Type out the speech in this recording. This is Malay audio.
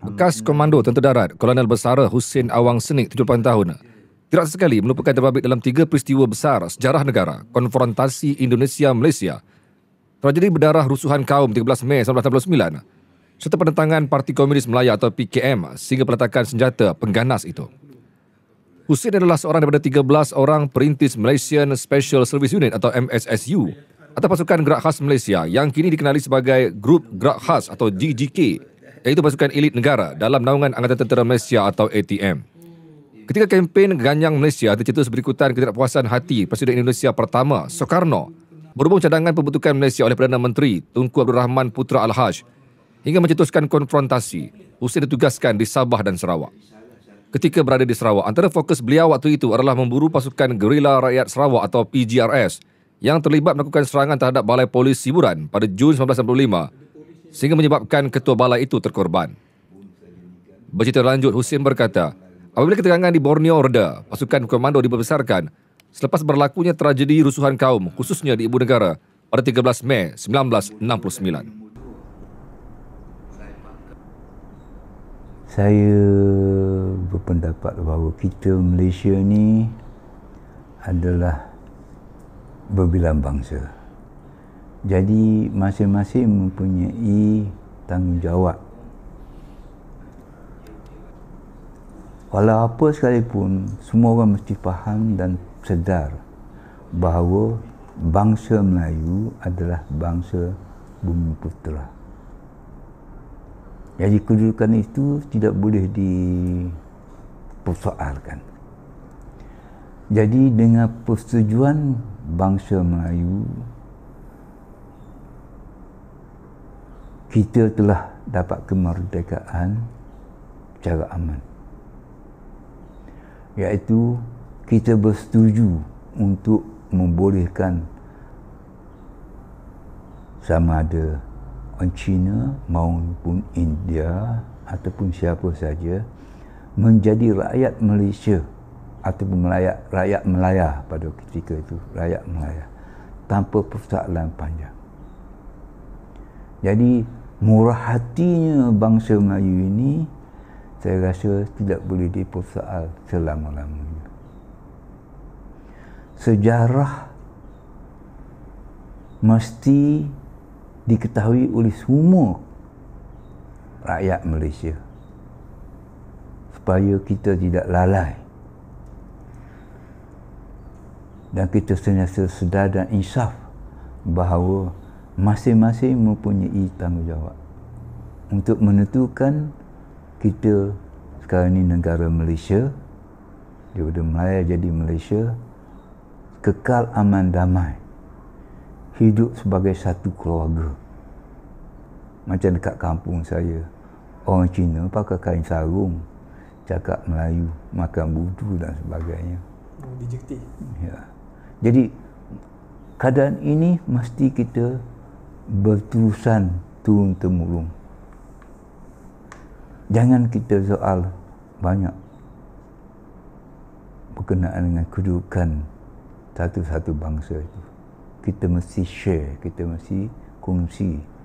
bekas komando tentera darat Kolonel Besara Hussein Awang Senik 78 tahun tidak sekali melupakan terbabit dalam tiga peristiwa besar sejarah negara konfrontasi Indonesia-Malaysia terjadi berdarah rusuhan kaum 13 Mei 1989 serta penentangan Parti Komunis Melayu atau PKM sehingga peletakan senjata pengganas itu. Hussein adalah seorang daripada 13 orang perintis Malaysian Special Service Unit atau MSSU atau pasukan gerak khas Malaysia yang kini dikenali sebagai Grup Gerak Khas atau GGK iaitu pasukan elit negara dalam naungan Angkatan Tentera Malaysia atau ATM. Ketika kempen Ganyang Malaysia tercetus berikutan ketidakpuasan hati Presiden Indonesia pertama, Soekarno, berhubung cadangan pembentukan Malaysia oleh Perdana Menteri Tunku Abdul Rahman Putra Al-Haj hingga mencetuskan konfrontasi, Hussein ditugaskan di Sabah dan Sarawak. Ketika berada di Sarawak, antara fokus beliau waktu itu adalah memburu pasukan Gerila Rakyat Sarawak atau PGRS yang terlibat melakukan serangan terhadap Balai Polis Siburan pada Jun 1995 sehingga menyebabkan ketua balai itu terkorban. Bercerita lanjut, Husin berkata, apabila ketegangan di Borneo reda, pasukan komando dibesarkan selepas berlakunya tragedi rusuhan kaum khususnya di Ibu Negara pada 13 Mei 1969. Saya berpendapat bahawa kita Malaysia ni adalah berbilang bangsa jadi masing-masing mempunyai tanggungjawab walau apa sekalipun semua orang mesti faham dan sedar bahawa bangsa Melayu adalah bangsa bumi putera jadi kedudukan itu tidak boleh dipersoalkan jadi dengan persetujuan bangsa Melayu kita telah dapat kemerdekaan secara aman iaitu kita bersetuju untuk membolehkan sama ada orang Cina maupun India ataupun siapa saja menjadi rakyat Malaysia ataupun Melayak, rakyat Melaya pada ketika itu rakyat Melaya tanpa persoalan panjang jadi murah hatinya bangsa Melayu ini saya rasa tidak boleh dipersoal selama-lamanya sejarah mesti diketahui oleh semua rakyat Malaysia supaya kita tidak lalai dan kita senyasa sedar dan insaf bahawa masing-masing mempunyai tanggungjawab untuk menentukan kita sekarang ini negara Malaysia daripada Melayu jadi Malaysia kekal aman damai hidup sebagai satu keluarga macam dekat kampung saya orang Cina pakai kain sarung cakap Melayu makan budu dan sebagainya oh, dijekti ya jadi keadaan ini mesti kita berterusan turun temurun jangan kita soal banyak berkenaan dengan kedudukan satu-satu bangsa itu kita mesti share kita mesti kongsi